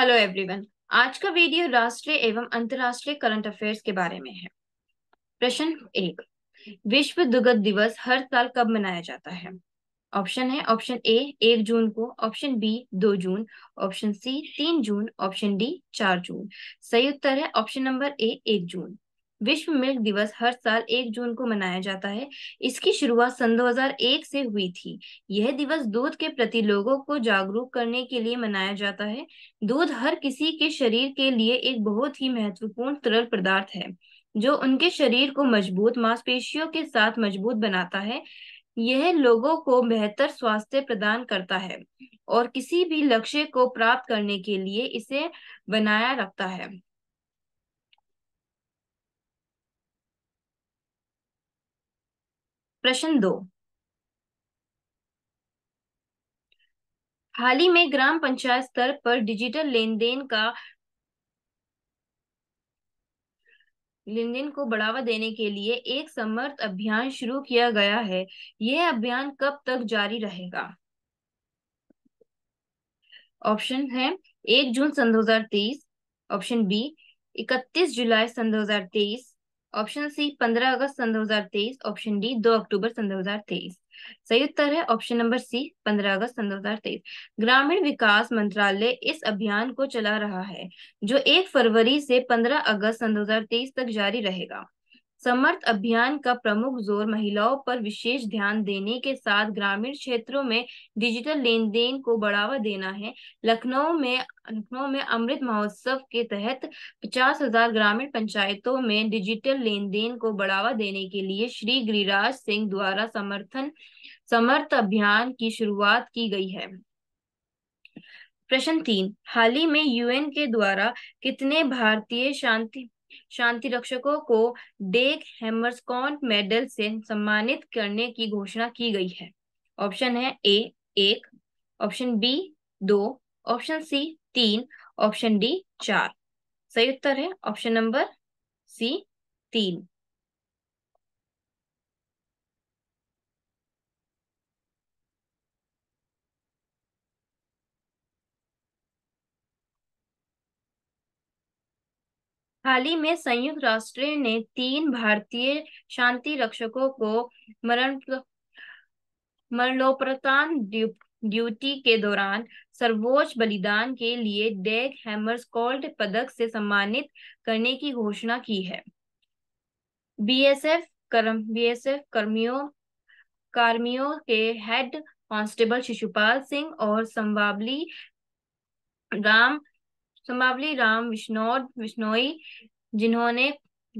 hello everyone आज का video राष्ट्रीय एवं अंतरराष्ट्रीय करंट अफेयर्स के बारे में है प्रश्न एक विश्व दुग्ध दिवस हर साल कब मनाया जाता है ऑप्शन है ऑप्शन ए एक जून को ऑप्शन बी दो जून ऑप्शन सी तीन जून ऑप्शन डी चार जून सही उत्तर है ऑप्शन नंबर ए एक जून विश्व मिल्क दिवस हर साल 1 जून को मनाया जाता है इसकी शुरुआत सन 2001 से हुई थी यह दिवस दूध के प्रति लोगों को जागरूक करने के लिए मनाया जाता है दूध हर किसी के शरीर के लिए एक बहुत ही महत्वपूर्ण तरल पदार्थ है जो उनके शरीर को मजबूत मांसपेशियों के साथ मजबूत बनाता है यह लोगों को बेहतर स्वास्थ्य प्रदान करता है और किसी भी लक्ष्य को प्राप्त करने के लिए इसे बनाया रखता है प्रश्न दो हाल ही में ग्राम पंचायत स्तर पर डिजिटल लेन देन का लेन देन को बढ़ावा देने के लिए एक समर्थ अभियान शुरू किया गया है यह अभियान कब तक जारी रहेगा ऑप्शन है एक जून सन 2023 ऑप्शन बी 31 जुलाई सन 2023 ऑप्शन सी 15 अगस्त सन 2023 ऑप्शन डी 2 अक्टूबर सन 2023 सही उत्तर है ऑप्शन नंबर सी 15 अगस्त सन 2023 ग्रामीण विकास मंत्रालय इस अभियान को चला रहा है जो 1 फरवरी से 15 अगस्त सन 2023 तक जारी रहेगा समर्थ अभियान का प्रमुख जोर महिलाओं पर विशेष ध्यान देने के साथ ग्रामीण क्षेत्रों में डिजिटल लेन देन को बढ़ावा देना है लखनऊ में लखनऊ में अमृत महोत्सव के तहत पचास हजार ग्रामीण पंचायतों में डिजिटल लेन देन को बढ़ावा देने के लिए श्री गिरिराज सिंह द्वारा समर्थन समर्थ अभियान की शुरुआत की गई है प्रश्न तीन हाल ही में यूएन के द्वारा कितने भारतीय शांति शांति रक्षकों को डेक हेमर्सकॉन्ट मेडल से सम्मानित करने की घोषणा की गई है ऑप्शन है ए एक ऑप्शन बी दो ऑप्शन सी तीन ऑप्शन डी चार सही उत्तर है ऑप्शन नंबर सी तीन हाल ही में संयुक्त राष्ट्र ने तीन भारतीय शांति रक्षकों को मरण मरणोपरतान ड्यूटी के दौरान सर्वोच्च बलिदान के लिए डेग कोल्ड पदक से सम्मानित करने की घोषणा की है बीएसएफ कर्म बीएसएफ कर्मियों कार्मियों के हेड कांस्टेबल शिशुपाल सिंह और संवाबली राम संभावली राम विष्णोद विष्णोई जिन्होंने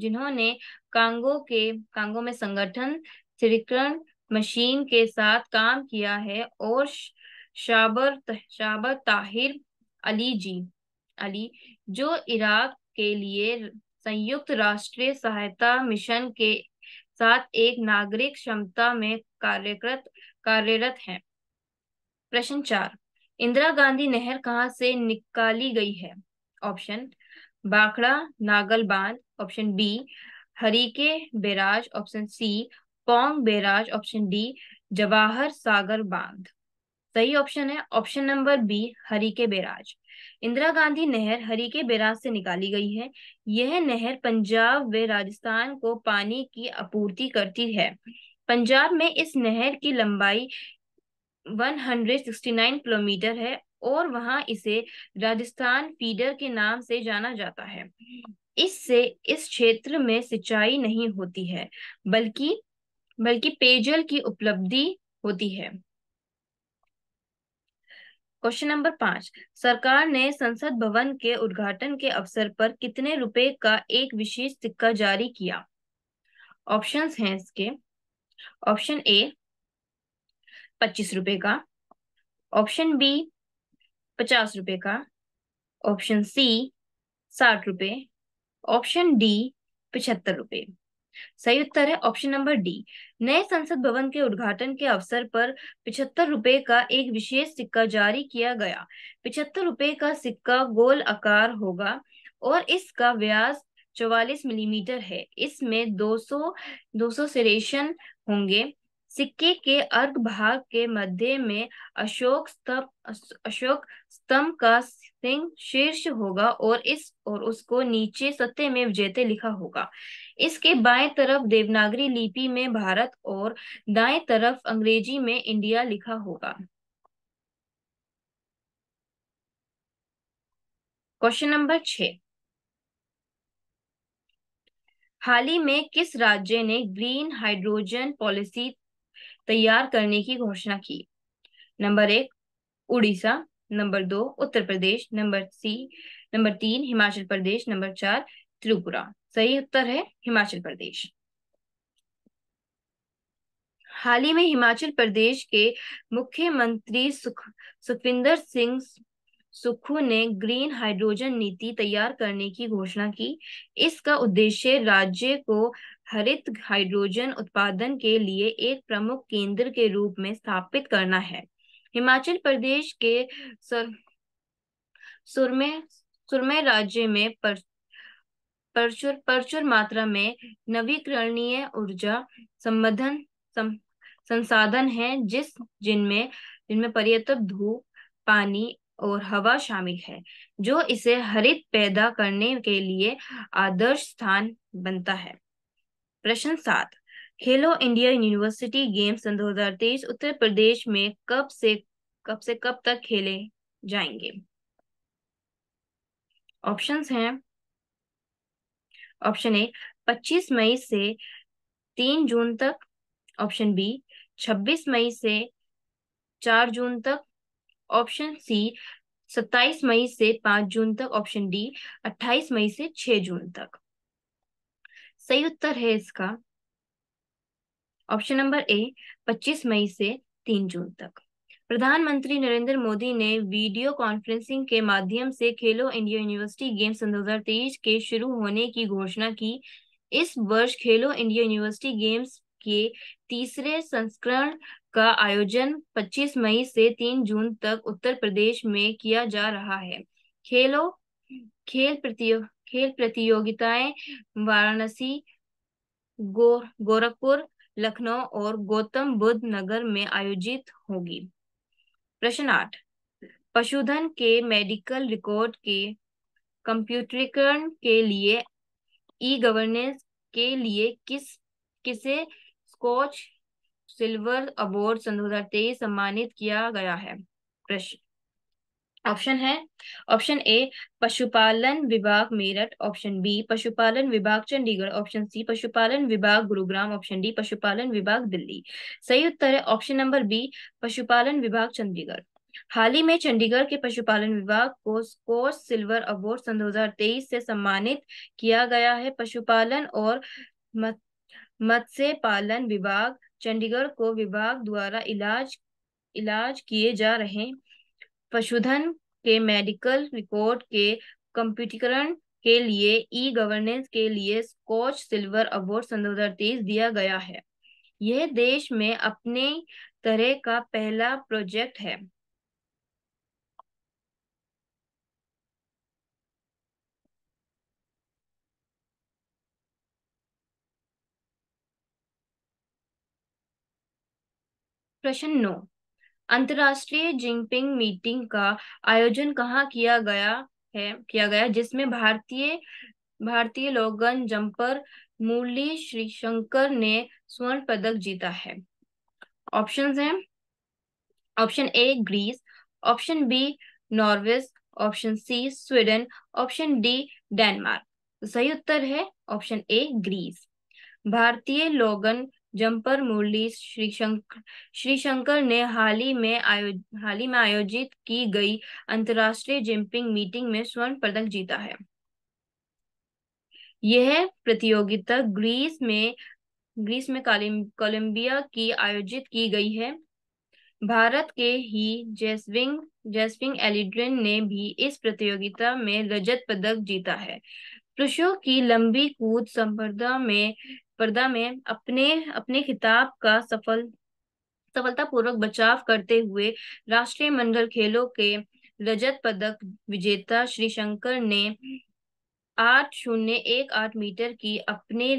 जिन्होंने कांगो के कांगो में संगठन त्रिकरण मशीन के साथ काम किया है और शाबर शाबर ताहिर अली जी अली जो इराक के लिए संयुक्त राष्ट्रीय सहायता मिशन के साथ एक नागरिक क्षमता में कार्यरत कार्यरत हैं प्रश्न चार इंदिरा गांधी नहर कहाँ से निकाली गई है ऑप्शन बाखड़ा नागल बांध option B Harike barrage option C Pong barrage option D Jawahar Sagar बांध सही ऑप्शन है option number B Harike barrage Indira Gandhi नहर हरीके बैराज से निकाली गई है यह नहर पंजाब व राजस्थान को पानी की आपूर्ति करती है पंजाब में इस नहर की लंबाई 169 किलोमीटर है और वहां इसे राजस्थान फीडर के नाम से जाना जाता है इससे इस क्षेत्र इस में सिंचाई नहीं होती है बल्कि बल्कि पेयजल की उपलब्धि होती है क्वेश्चन नंबर पांच सरकार ने संसद भवन के उद्घाटन के अवसर पर कितने रुपए का एक विशेष सिक्का जारी किया ऑप्शंस हैं इसके ऑप्शन ए पच्चीस रुपए का ऑप्शन बी पचास रुपए का ऑप्शन सी साठ रुपए ऑप्शन डी पचहत्तर रुपए सही उत्तर है ऑप्शन नंबर डी नए संसद भवन के उद्घाटन के अवसर पर पिछहत्तर रुपए का एक विशेष सिक्का जारी किया गया पिछहत्तर रुपए का सिक्का गोल आकार होगा और इसका व्यास चौवालीस मिलीमीटर है इसमें 200 200 सौ रेशन होंगे सिक्के के अर्घ भाग के मध्य में अशोक स्तंभ अशोक स्तंभ का सिंह शीर्ष होगा और इस और उसको नीचे सत्य में विजेते लिखा होगा इसके बाएं तरफ देवनागरी लिपि में भारत और दाएं तरफ अंग्रेजी में इंडिया लिखा होगा क्वेश्चन नंबर छ हाल ही में किस राज्य ने ग्रीन हाइड्रोजन पॉलिसी तैयार करने की घोषणा की नंबर एक उड़ीसा नंबर दो उत्तर प्रदेश नंबर सी नंबर तीन हिमाचल प्रदेश नंबर चार त्रिपुरा सही उत्तर है हिमाचल प्रदेश हाल ही में हिमाचल प्रदेश के मुख्यमंत्री सुख सुखविंदर सिंह सुखू ने ग्रीन हाइड्रोजन नीति तैयार करने की घोषणा की इसका उद्देश्य राज्य को हरित हाइड्रोजन उत्पादन के लिए एक प्रमुख केंद्र के रूप में स्थापित करना है हिमाचल प्रदेश के सर सुरमे सुरमे राज्य में पर, प्रचुर परचुर मात्रा में नवीकरणीय ऊर्जा संबंधन संसाधन है जिस जिनमें जिनमें पर्यटक धूप पानी और हवा शामिल है जो इसे हरित पैदा करने के लिए आदर्श स्थान बनता है प्रश्न सात खेलो इंडिया यूनिवर्सिटी गेम्स सन 2023 उत्तर प्रदेश में कब से कब से कब तक खेले जाएंगे ऑप्शंस हैं ऑप्शन ए 25 मई से 3 जून तक ऑप्शन बी 26 मई से 4 जून तक ऑप्शन सी 27 मई से 5 जून तक ऑप्शन डी 28 मई से 6 जून तक सही उत्तर है इसका ऑप्शन नंबर ए 25 मई से 3 जून तक प्रधानमंत्री नरेंद्र मोदी ने वीडियो कॉन्फ्रेंसिंग के माध्यम से खेलो इंडिया यूनिवर्सिटी गेम्स दो 2023 के शुरू होने की घोषणा की इस वर्ष खेलो इंडिया यूनिवर्सिटी गेम्स के तीसरे संस्करण का आयोजन 25 मई से 3 जून तक उत्तर प्रदेश में किया जा रहा है खेलो खेल प्रतियो खेल प्रतियोगिताएं वाराणसी गो गोरखपुर लखनऊ और गौतम बुद्ध नगर में आयोजित होगी प्रश्न आठ पशुधन के मेडिकल रिकॉर्ड के कंप्यूटरीकरण के लिए ई गवर्नेंस के लिए किस किसे स्कॉच सिल्वर अवार्ड सन 2023 सम्मानित किया गया है प्रश्न ऑप्शन है ऑप्शन ए पशुपालन विभाग मेरठ ऑप्शन बी पशुपालन विभाग चंडीगढ़ ऑप्शन सी पशुपालन विभाग गुरुग्राम ऑप्शन डी पशुपालन विभाग दिल्ली सही उत्तर है ऑप्शन नंबर बी पशुपालन विभाग चंडीगढ़ हाल ही में चंडीगढ़ के पशुपालन विभाग को स्कोर सिल्वर अवार्ड सन 2023 से सम्मानित किया गया है पशुपालन और मत मत्स्य पालन विभाग चंडीगढ़ को विभाग द्वारा इलाज इलाज किए जा रहे पशुधन के मेडिकल रिकॉर्ड के कंप्यूटरीकरण के लिए ई गवर्नेंस के लिए स्कॉच सिल्वर अवार्ड सन दो दिया गया है यह देश में अपने तरह का पहला प्रोजेक्ट है प्रश्न नौ अंतरराष्ट्रीय जिनपिंग मीटिंग का आयोजन कहाँ किया गया है किया गया जिसमें भारतीय भारतीय लोगन जम्पर मुरली श्रीशंकर ने स्वर्ण पदक जीता है ऑप्शन हैं option A Greece option B Norway option C Sweden option D Denmark तो सही उत्तर है ऑप्शन ए ग्रीस भारतीय लोगन jumper Murali Sreeshankar Sreeshankar ने हाल ही में हाल ही में आयोजित की गई अंतरराष्ट्रीय जंपिंग मीटिंग में स्वर्ण पदक जीता है यह प्रतियोगिता ग्रीस में ग्रीस में कोलंबिया की आयोजित की गई है भारत के ही जैसविंग जैसविंग एलिड्रिन ने भी इस प्रतियोगिता में रजत पदक जीता है पुरुषों की लंबी कूद संपर्धा में पर्दा में अपने अपने खिताब का सफल सफलतापूर्वक बचाव करते हुए राष्ट्रीय मंडल खेलों के रजत पदक विजेता श्री शंकर ने आठ शून्य एक आठ मीटर की अपने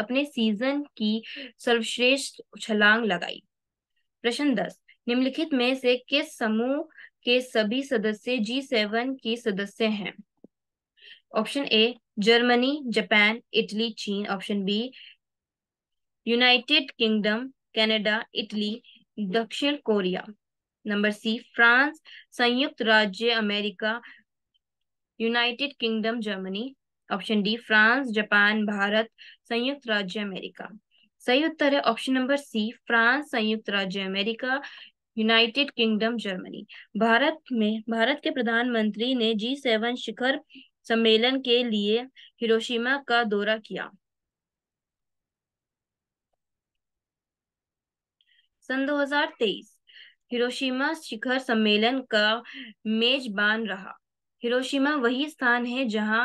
अपने सीजन की सर्वश्रेष्ठ छलांग लगाई प्रश्न दस निम्नलिखित में से किस समूह के सभी सदस्य जी सेवन की सदस्य हैं option A Germany Japan Italy चीन option B United Kingdom Canada Italy दक्षिण कोरिया नंबर सी फ्रांस संयुक्त राज्य America United Kingdom Germany option D France Japan Bharat संयुक्त राज्य अमेरिका सही उत्तर है ऑप्शन नंबर सी फ्रांस संयुक्त राज्य America United Kingdom Germany Bharat में भारत के प्रधानमंत्री ने जी सेवन शिखर सम्मेलन के लिए हिरोशिमा का दौरा किया सन 2023 हिरोशिमा शिखर सम्मेलन का मेजबान रहा हिरोशिमा वही स्थान है जहां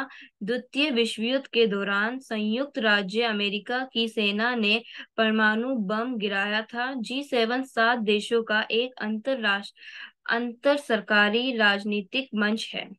द्वितीय विश्व युद्ध के दौरान संयुक्त राज्य अमेरिका की सेना ने परमाणु बम गिराया था जी सेवन सात देशों का एक अंतरराष्ट्र अंतर सरकारी राजनीतिक मंच है